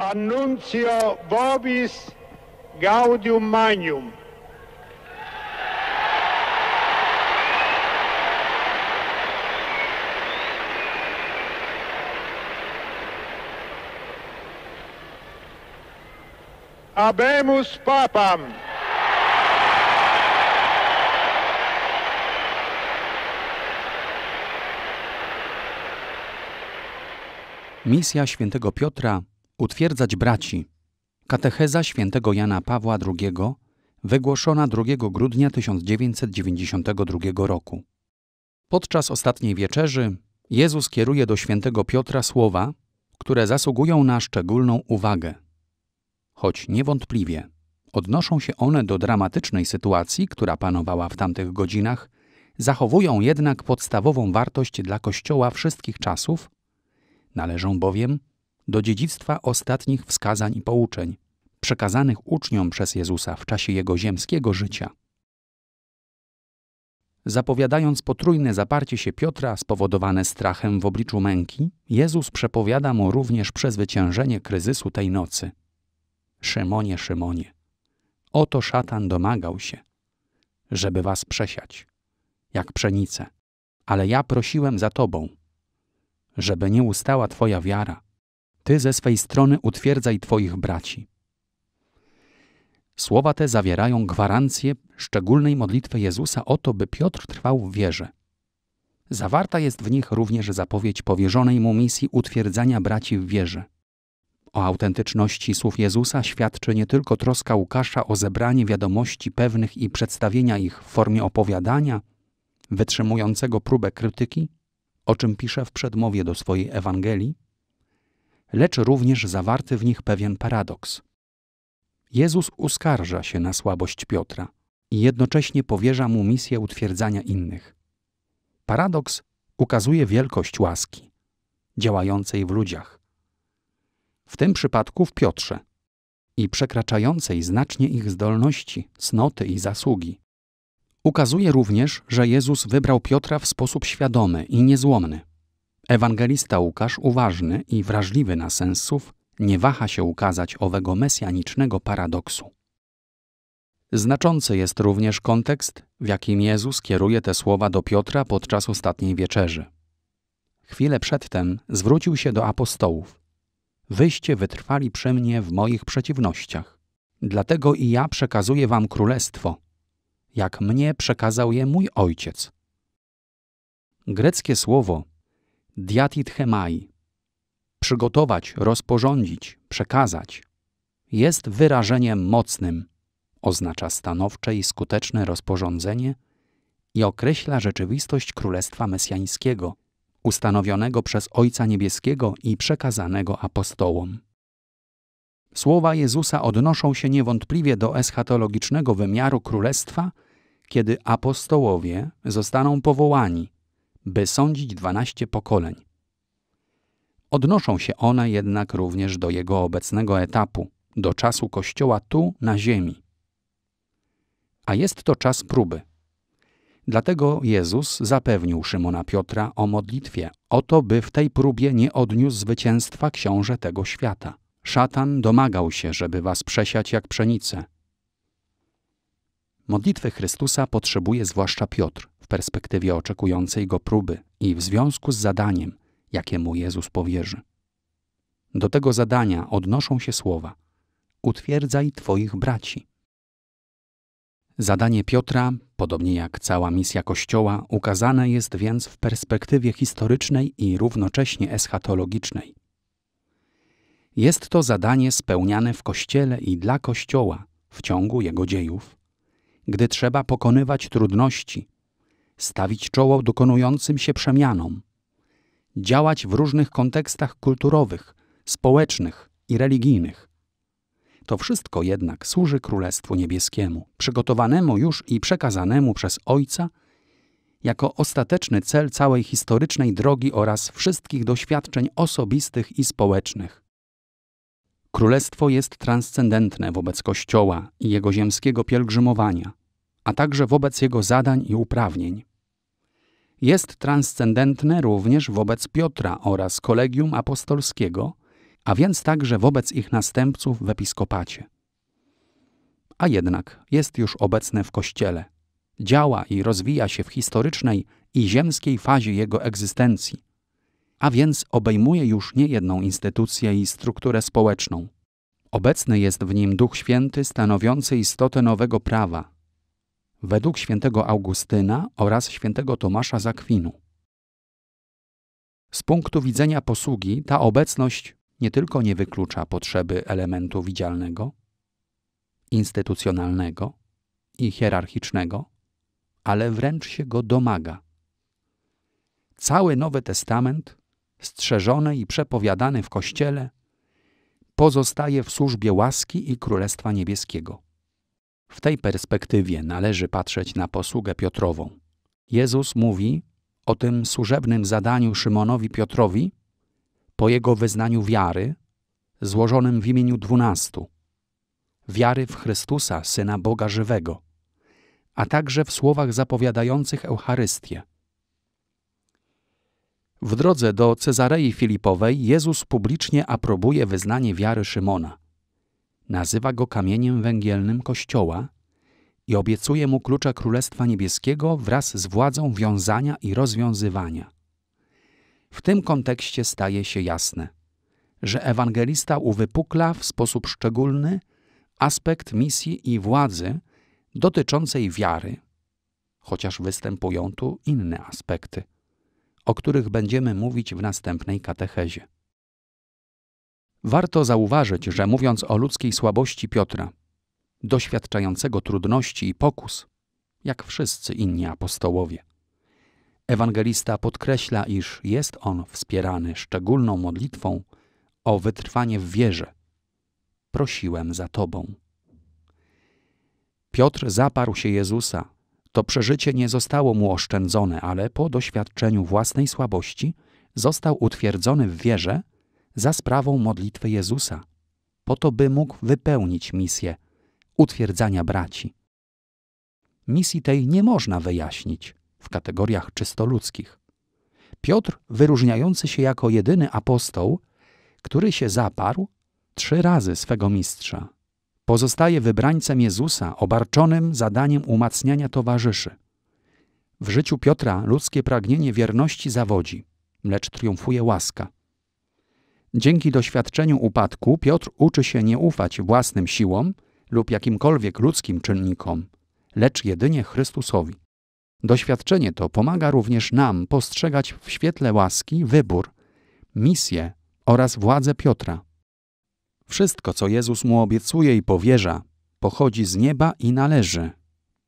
Annuncio Vobis Gaudium Magnum. Abemus Papam. Misja świętego Piotra Utwierdzać braci. Katecheza świętego Jana Pawła II, wygłoszona 2 grudnia 1992 roku. Podczas ostatniej wieczerzy Jezus kieruje do świętego Piotra słowa, które zasługują na szczególną uwagę. Choć niewątpliwie odnoszą się one do dramatycznej sytuacji, która panowała w tamtych godzinach, zachowują jednak podstawową wartość dla Kościoła wszystkich czasów, należą bowiem do dziedzictwa ostatnich wskazań i pouczeń, przekazanych uczniom przez Jezusa w czasie jego ziemskiego życia. Zapowiadając potrójne zaparcie się Piotra spowodowane strachem w obliczu męki, Jezus przepowiada mu również przezwyciężenie kryzysu tej nocy. Szymonie, Szymonie, oto szatan domagał się, żeby was przesiać, jak pszenicę, ale ja prosiłem za tobą, żeby nie ustała twoja wiara, ty ze swej strony utwierdzaj Twoich braci. Słowa te zawierają gwarancję szczególnej modlitwy Jezusa o to, by Piotr trwał w wierze. Zawarta jest w nich również zapowiedź powierzonej mu misji utwierdzania braci w wierze. O autentyczności słów Jezusa świadczy nie tylko troska Łukasza o zebranie wiadomości pewnych i przedstawienia ich w formie opowiadania, wytrzymującego próbę krytyki, o czym pisze w przedmowie do swojej Ewangelii, lecz również zawarty w nich pewien paradoks. Jezus uskarża się na słabość Piotra i jednocześnie powierza mu misję utwierdzania innych. Paradoks ukazuje wielkość łaski działającej w ludziach. W tym przypadku w Piotrze i przekraczającej znacznie ich zdolności, cnoty i zasługi. Ukazuje również, że Jezus wybrał Piotra w sposób świadomy i niezłomny. Ewangelista Łukasz, uważny i wrażliwy na sensów, nie waha się ukazać owego mesjanicznego paradoksu. Znaczący jest również kontekst, w jakim Jezus kieruje te słowa do Piotra podczas ostatniej wieczerzy. Chwilę przedtem zwrócił się do apostołów. Wyście wytrwali przy mnie w moich przeciwnościach. Dlatego i ja przekazuję wam królestwo, jak mnie przekazał je mój ojciec. Greckie słowo diatit hemai. Przygotować, rozporządzić, przekazać jest wyrażeniem mocnym, oznacza stanowcze i skuteczne rozporządzenie i określa rzeczywistość Królestwa Mesjańskiego, ustanowionego przez Ojca Niebieskiego i przekazanego apostołom. Słowa Jezusa odnoszą się niewątpliwie do eschatologicznego wymiaru Królestwa, kiedy apostołowie zostaną powołani – by sądzić dwanaście pokoleń. Odnoszą się one jednak również do jego obecnego etapu, do czasu Kościoła tu na ziemi. A jest to czas próby. Dlatego Jezus zapewnił Szymona Piotra o modlitwie, o to, by w tej próbie nie odniósł zwycięstwa książę tego świata. Szatan domagał się, żeby was przesiać jak pszenicę. Modlitwy Chrystusa potrzebuje zwłaszcza Piotr perspektywie oczekującej go próby i w związku z zadaniem, jakie mu Jezus powierzy. Do tego zadania odnoszą się słowa: Utwierdzaj Twoich braci. Zadanie Piotra, podobnie jak cała misja Kościoła, ukazane jest więc w perspektywie historycznej i równocześnie eschatologicznej. Jest to zadanie spełniane w Kościele i dla Kościoła w ciągu jego dziejów, gdy trzeba pokonywać trudności, stawić czoło dokonującym się przemianom, działać w różnych kontekstach kulturowych, społecznych i religijnych. To wszystko jednak służy Królestwu Niebieskiemu, przygotowanemu już i przekazanemu przez Ojca jako ostateczny cel całej historycznej drogi oraz wszystkich doświadczeń osobistych i społecznych. Królestwo jest transcendentne wobec Kościoła i jego ziemskiego pielgrzymowania, a także wobec jego zadań i uprawnień jest transcendentne również wobec Piotra oraz kolegium apostolskiego, a więc także wobec ich następców w episkopacie. A jednak jest już obecne w Kościele. Działa i rozwija się w historycznej i ziemskiej fazie jego egzystencji, a więc obejmuje już nie jedną instytucję i strukturę społeczną. Obecny jest w nim Duch Święty stanowiący istotę nowego prawa, według świętego Augustyna oraz świętego Tomasza Zakwinu. Z punktu widzenia posługi ta obecność nie tylko nie wyklucza potrzeby elementu widzialnego, instytucjonalnego i hierarchicznego, ale wręcz się go domaga. Cały Nowy Testament, strzeżony i przepowiadany w Kościele, pozostaje w służbie łaski i Królestwa Niebieskiego. W tej perspektywie należy patrzeć na posługę Piotrową. Jezus mówi o tym służebnym zadaniu Szymonowi Piotrowi po jego wyznaniu wiary, złożonym w imieniu dwunastu, wiary w Chrystusa, Syna Boga Żywego, a także w słowach zapowiadających Eucharystię. W drodze do Cezarei Filipowej Jezus publicznie aprobuje wyznanie wiary Szymona – nazywa go kamieniem węgielnym Kościoła i obiecuje mu klucze Królestwa Niebieskiego wraz z władzą wiązania i rozwiązywania. W tym kontekście staje się jasne, że ewangelista uwypukla w sposób szczególny aspekt misji i władzy dotyczącej wiary, chociaż występują tu inne aspekty, o których będziemy mówić w następnej katechezie. Warto zauważyć, że mówiąc o ludzkiej słabości Piotra, doświadczającego trudności i pokus, jak wszyscy inni apostołowie, ewangelista podkreśla, iż jest on wspierany szczególną modlitwą o wytrwanie w wierze. Prosiłem za Tobą. Piotr zaparł się Jezusa. To przeżycie nie zostało mu oszczędzone, ale po doświadczeniu własnej słabości został utwierdzony w wierze za sprawą modlitwy Jezusa, po to by mógł wypełnić misję utwierdzania braci. Misji tej nie można wyjaśnić w kategoriach czysto ludzkich. Piotr, wyróżniający się jako jedyny apostoł, który się zaparł trzy razy swego mistrza, pozostaje wybrańcem Jezusa, obarczonym zadaniem umacniania towarzyszy. W życiu Piotra ludzkie pragnienie wierności zawodzi, lecz triumfuje łaska. Dzięki doświadczeniu upadku Piotr uczy się nie ufać własnym siłom lub jakimkolwiek ludzkim czynnikom, lecz jedynie Chrystusowi. Doświadczenie to pomaga również nam postrzegać w świetle łaski wybór, misję oraz władzę Piotra. Wszystko, co Jezus mu obiecuje i powierza, pochodzi z nieba i należy,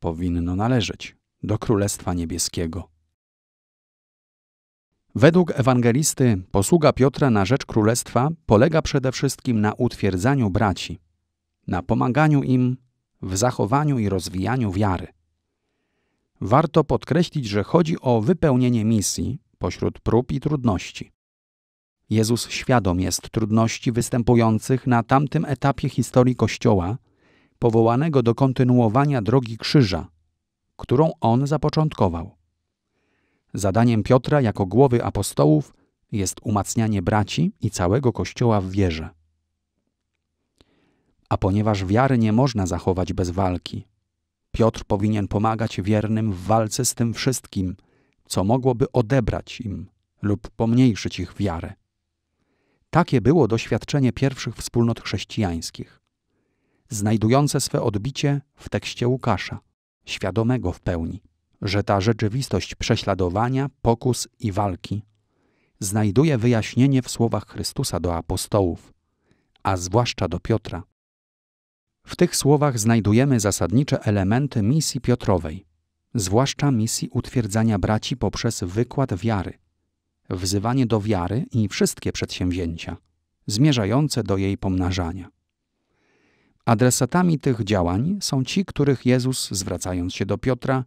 powinno należeć do Królestwa Niebieskiego. Według ewangelisty posługa Piotra na rzecz królestwa polega przede wszystkim na utwierdzaniu braci, na pomaganiu im w zachowaniu i rozwijaniu wiary. Warto podkreślić, że chodzi o wypełnienie misji pośród prób i trudności. Jezus świadom jest trudności występujących na tamtym etapie historii Kościoła, powołanego do kontynuowania drogi krzyża, którą on zapoczątkował. Zadaniem Piotra jako głowy apostołów jest umacnianie braci i całego Kościoła w wierze. A ponieważ wiary nie można zachować bez walki, Piotr powinien pomagać wiernym w walce z tym wszystkim, co mogłoby odebrać im lub pomniejszyć ich wiarę. Takie było doświadczenie pierwszych wspólnot chrześcijańskich, znajdujące swe odbicie w tekście Łukasza, świadomego w pełni że ta rzeczywistość prześladowania, pokus i walki znajduje wyjaśnienie w słowach Chrystusa do apostołów, a zwłaszcza do Piotra. W tych słowach znajdujemy zasadnicze elementy misji Piotrowej, zwłaszcza misji utwierdzania braci poprzez wykład wiary, wzywanie do wiary i wszystkie przedsięwzięcia zmierzające do jej pomnażania. Adresatami tych działań są ci, których Jezus, zwracając się do Piotra,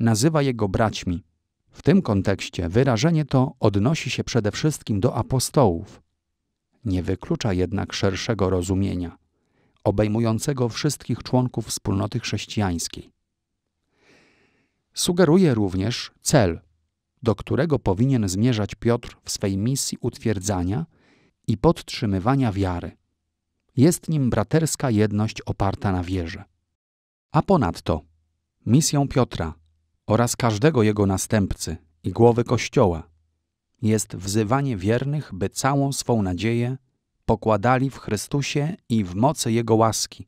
nazywa jego braćmi. W tym kontekście wyrażenie to odnosi się przede wszystkim do apostołów. Nie wyklucza jednak szerszego rozumienia, obejmującego wszystkich członków wspólnoty chrześcijańskiej. Sugeruje również cel, do którego powinien zmierzać Piotr w swej misji utwierdzania i podtrzymywania wiary. Jest nim braterska jedność oparta na wierze. A ponadto misją Piotra oraz każdego jego następcy i głowy Kościoła jest wzywanie wiernych, by całą swą nadzieję pokładali w Chrystusie i w mocy Jego łaski,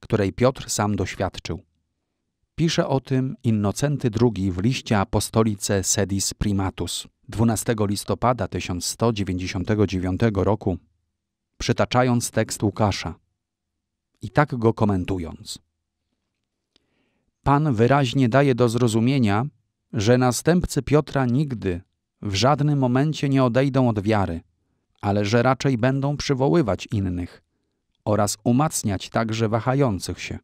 której Piotr sam doświadczył. Pisze o tym Innocenty II w liście apostolice Sedis Primatus 12 listopada 1199 roku, przytaczając tekst Łukasza i tak go komentując. Pan wyraźnie daje do zrozumienia, że następcy Piotra nigdy, w żadnym momencie nie odejdą od wiary, ale że raczej będą przywoływać innych oraz umacniać także wahających się.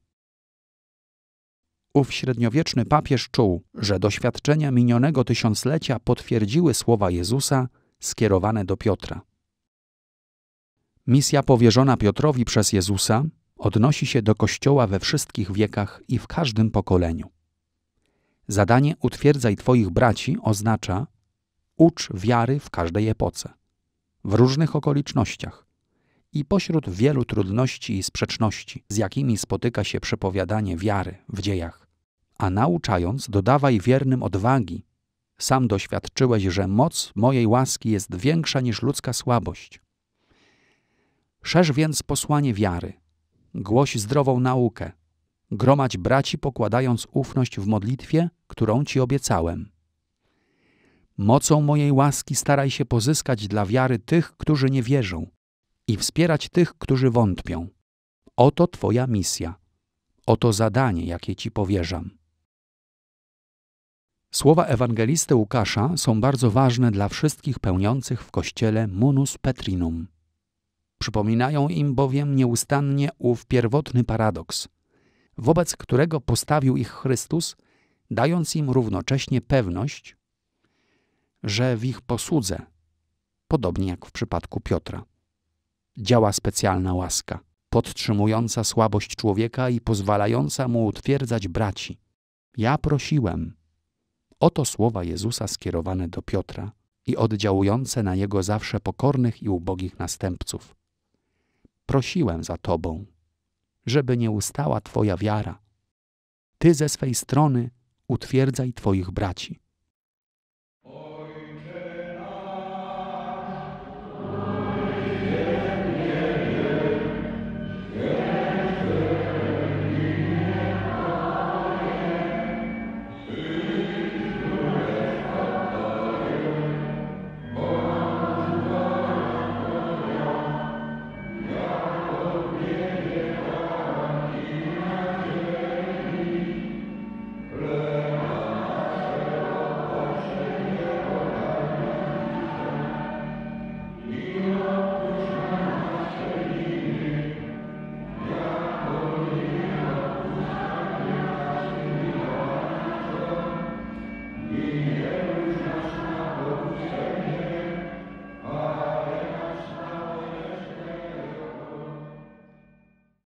Ów średniowieczny papież czuł, że doświadczenia minionego tysiąclecia potwierdziły słowa Jezusa skierowane do Piotra. Misja powierzona Piotrowi przez Jezusa odnosi się do Kościoła we wszystkich wiekach i w każdym pokoleniu. Zadanie utwierdzaj Twoich braci oznacza ucz wiary w każdej epoce, w różnych okolicznościach i pośród wielu trudności i sprzeczności, z jakimi spotyka się przepowiadanie wiary w dziejach. A nauczając, dodawaj wiernym odwagi. Sam doświadczyłeś, że moc mojej łaski jest większa niż ludzka słabość. Szerz więc posłanie wiary – Głoś zdrową naukę. Gromadź braci, pokładając ufność w modlitwie, którą ci obiecałem. Mocą mojej łaski staraj się pozyskać dla wiary tych, którzy nie wierzą, i wspierać tych, którzy wątpią. Oto Twoja misja. Oto zadanie, jakie Ci powierzam. Słowa ewangelisty Łukasza są bardzo ważne dla wszystkich pełniących w kościele munus petrinum. Przypominają im bowiem nieustannie ów pierwotny paradoks, wobec którego postawił ich Chrystus, dając im równocześnie pewność, że w ich posłudze, podobnie jak w przypadku Piotra, działa specjalna łaska, podtrzymująca słabość człowieka i pozwalająca mu utwierdzać braci. Ja prosiłem. Oto słowa Jezusa skierowane do Piotra i oddziałujące na jego zawsze pokornych i ubogich następców prosiłem za Tobą, żeby nie ustała Twoja wiara. Ty ze swej strony utwierdzaj Twoich braci.